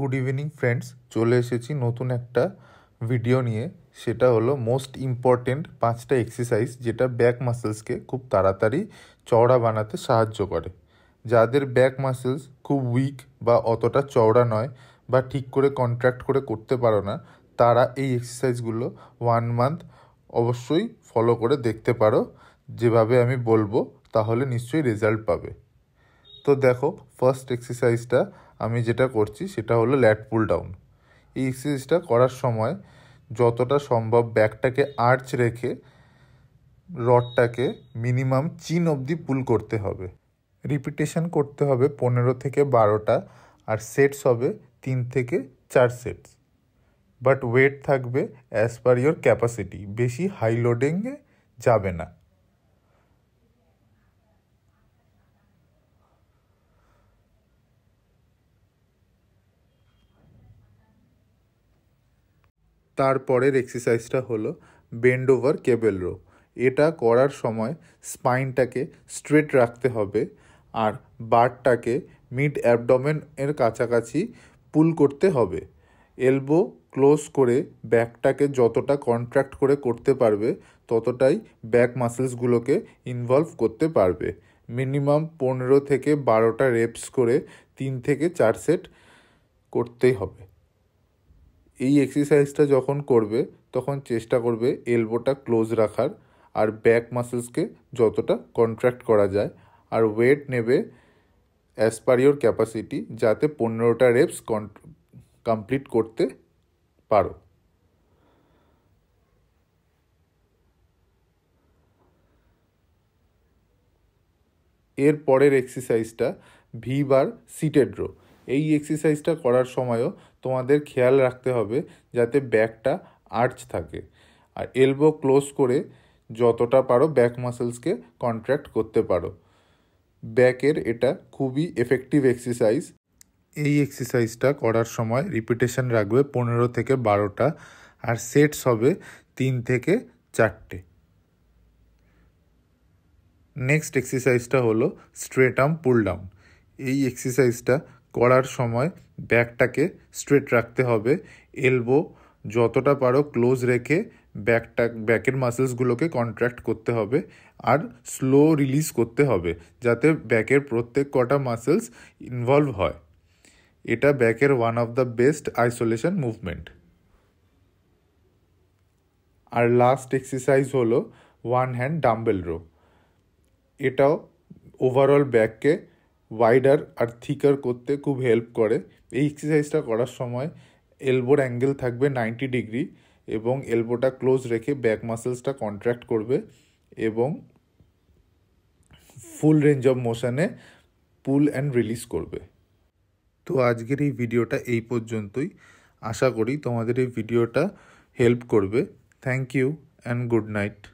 good evening friends চলে এসেছি নতুন একটা ভিডিও নিয়ে সেটা হলো মোস্ট ইম্পর্টেন্ট পাঁচটা এক্সারসাইজ যেটা ব্যাক মাসেলসকে খুব তাড়াতাড়ি চওড়া বানাতে সাহায্য করে যাদের ব্যাক মাসেলস খুব উইক বা অতটা চওড়া নয় বা ঠিক করে কন্ট্রাক্ট করে করতে পারো না তারা এই এক্সারসাইজগুলো ওয়ান মান্থ অবশ্যই ফলো করে দেখতে পারো যেভাবে আমি বলবো তাহলে নিশ্চয়ই রেজাল্ট পাবে তো দেখো ফার্স্ট এক্সারসাইজটা আমি যেটা করছি সেটা হলো ল্যাট পুল ডাউন এই এক্সারসাইজটা করার সময় যতটা সম্ভব ব্যাগটাকে আর্চ রেখে রডটাকে মিনিমাম চিন অবধি পুল করতে হবে রিপিটেশন করতে হবে পনেরো থেকে বারোটা আর সেটস হবে তিন থেকে চার সেটস বাট ওয়েট থাকবে অ্যাজ পার ইয়োর ক্যাপাসিটি বেশি হাই লোডিংয়ে যাবে না তারপরের এক্সারসাইজটা হলো বেন্ড ওভার কেবেল রো এটা করার সময় স্পাইনটাকে স্ট্রেট রাখতে হবে আর বারটাকে মিড অ্যাবডমেন এর কাছাকাছি পুল করতে হবে এলবো ক্লোজ করে ব্যাকটাকে যতটা কন্ট্রাক্ট করে করতে পারবে ততটাই ব্যাক মাসেলসগুলোকে ইনভলভ করতে পারবে মিনিমাম পনেরো থেকে বারোটা রেপস করে তিন থেকে চার সেট করতেই হবে এই এক্সারসাইজটা যখন করবে তখন চেষ্টা করবে এলবোটা ক্লোজ রাখার আর ব্যাক মাসেলসকে যতটা কন্ট্র্যাক্ট করা যায় আর ওয়েট নেবে অ্যাজ পার ক্যাপাসিটি যাতে পনেরোটা রেপস কমপ্লিট করতে পারো এর পরের এক্সারসাইজটা ভি বার সিটেড রো এই এক্সারসাইজটা করার সময়ও তোমাদের খেয়াল রাখতে হবে যাতে ব্যাকটা আর্চ থাকে আর এলবো ক্লোজ করে যতটা পারো ব্যাক মাসেলসকে কন্ট্র্যাক্ট করতে পারো ব্যাকের এটা খুবই এফেক্টিভ এক্সারসাইজ এই এক্সারসাইজটা করার সময় রিপিটেশন রাখবে পনেরো থেকে বারোটা আর সেটস হবে তিন থেকে চারটে নেক্সট এক্সারসাইজটা হলো স্ট্রেট আর্ম পুল ডাউন এই এক্সারসাইজটা করার সময় ব্যাকটাকে স্ট্রেট রাখতে হবে এলবো যতটা পারো ক্লোজ রেখে ব্যাকটা ব্যাকের মাসেলসগুলোকে কন্ট্র্যাক্ট করতে হবে আর স্লো রিলিজ করতে হবে যাতে ব্যাকের প্রত্যেক কটা মাসেলস ইনভলভ হয় এটা ব্যাকের one of the best isolation movement আর লাস্ট এক্সারসাইজ হলো ওয়ান হ্যান্ড ডাম্বেল রো এটাও ওভারঅল ব্যাককে ওয়াইডার আর থিকার করতে খুব হেল্প করে এই এক্সারসাইজটা করার সময় এলবোর অ্যাঙ্গেল থাকবে নাইনটি ডিগ্রি এবং এলবোটা ক্লোজ রেখে ব্যাক মাসেলসটা কন্ট্র্যাক্ট করবে এবং ফুল রেঞ্জ অফ মোশানে পুল অ্যান্ড রিলিজ করবে তো আজকের এই ভিডিওটা এই পর্যন্তই আশা করি তোমাদের এই ভিডিওটা হেল্প করবে thank you and good night